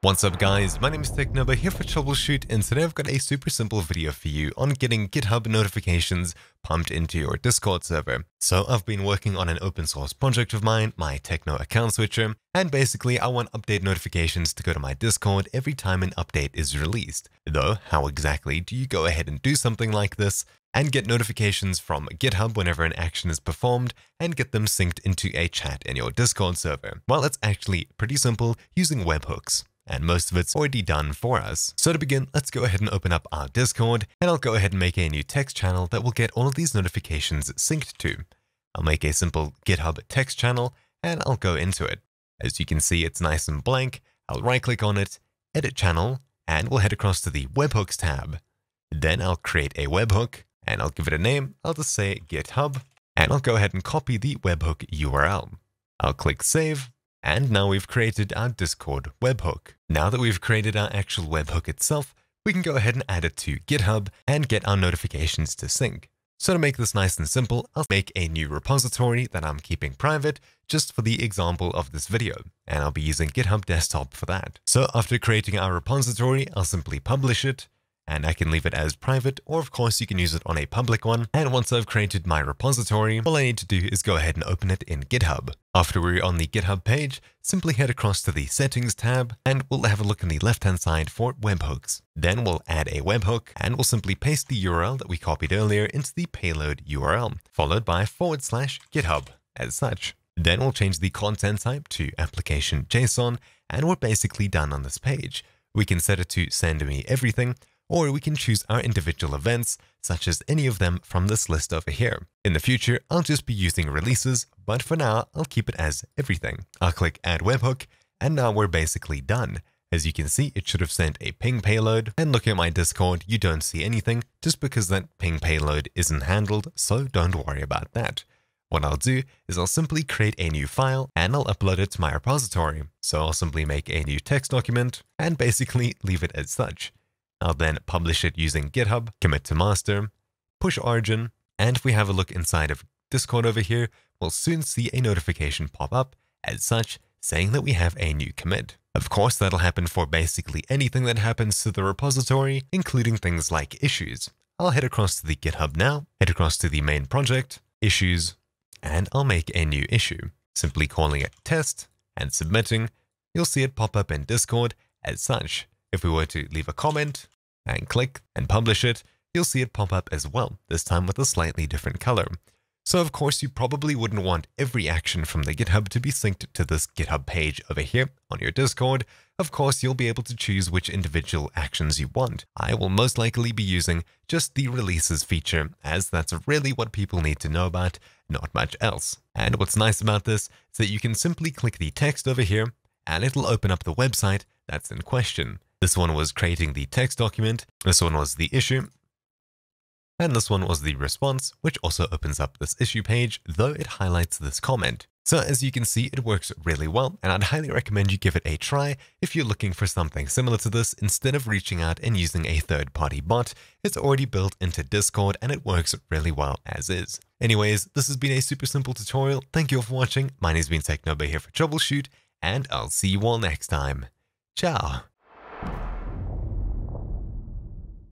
What's up guys, my name is TechNova here for Troubleshoot and today I've got a super simple video for you on getting GitHub notifications pumped into your Discord server. So I've been working on an open source project of mine, my Techno account switcher, and basically I want update notifications to go to my Discord every time an update is released. Though, how exactly do you go ahead and do something like this and get notifications from GitHub whenever an action is performed and get them synced into a chat in your Discord server? Well, it's actually pretty simple using webhooks and most of it's already done for us. So to begin, let's go ahead and open up our Discord, and I'll go ahead and make a new text channel that will get all of these notifications synced to. I'll make a simple GitHub text channel, and I'll go into it. As you can see, it's nice and blank. I'll right-click on it, edit channel, and we'll head across to the webhooks tab. Then I'll create a webhook, and I'll give it a name. I'll just say GitHub, and I'll go ahead and copy the webhook URL. I'll click save, and now we've created our Discord webhook. Now that we've created our actual webhook itself, we can go ahead and add it to GitHub and get our notifications to sync. So to make this nice and simple, I'll make a new repository that I'm keeping private just for the example of this video, and I'll be using GitHub Desktop for that. So after creating our repository, I'll simply publish it, and I can leave it as private or of course you can use it on a public one. And once I've created my repository, all I need to do is go ahead and open it in GitHub. After we're on the GitHub page, simply head across to the Settings tab and we'll have a look on the left-hand side for webhooks. Then we'll add a webhook and we'll simply paste the URL that we copied earlier into the payload URL, followed by forward slash GitHub as such. Then we'll change the content type to application JSON and we're basically done on this page. We can set it to send me everything or we can choose our individual events, such as any of them from this list over here. In the future, I'll just be using releases, but for now, I'll keep it as everything. I'll click Add Webhook, and now we're basically done. As you can see, it should have sent a ping payload, and look at my Discord, you don't see anything just because that ping payload isn't handled, so don't worry about that. What I'll do is I'll simply create a new file and I'll upload it to my repository. So I'll simply make a new text document and basically leave it as such. I'll then publish it using GitHub, commit to master, push origin, and if we have a look inside of Discord over here, we'll soon see a notification pop up as such saying that we have a new commit. Of course, that'll happen for basically anything that happens to the repository, including things like issues. I'll head across to the GitHub now, head across to the main project, issues, and I'll make a new issue. Simply calling it test and submitting, you'll see it pop up in Discord as such. If we were to leave a comment and click and publish it, you'll see it pop up as well, this time with a slightly different color. So of course, you probably wouldn't want every action from the GitHub to be synced to this GitHub page over here on your Discord. Of course, you'll be able to choose which individual actions you want. I will most likely be using just the releases feature as that's really what people need to know about, not much else. And what's nice about this is that you can simply click the text over here and it'll open up the website that's in question. This one was creating the text document, this one was the issue, and this one was the response, which also opens up this issue page, though it highlights this comment. So as you can see, it works really well, and I'd highly recommend you give it a try if you're looking for something similar to this instead of reaching out and using a third-party bot. It's already built into Discord, and it works really well as is. Anyways, this has been a super simple tutorial. Thank you all for watching. My name's been TechNoba here for Troubleshoot, and I'll see you all next time. Ciao!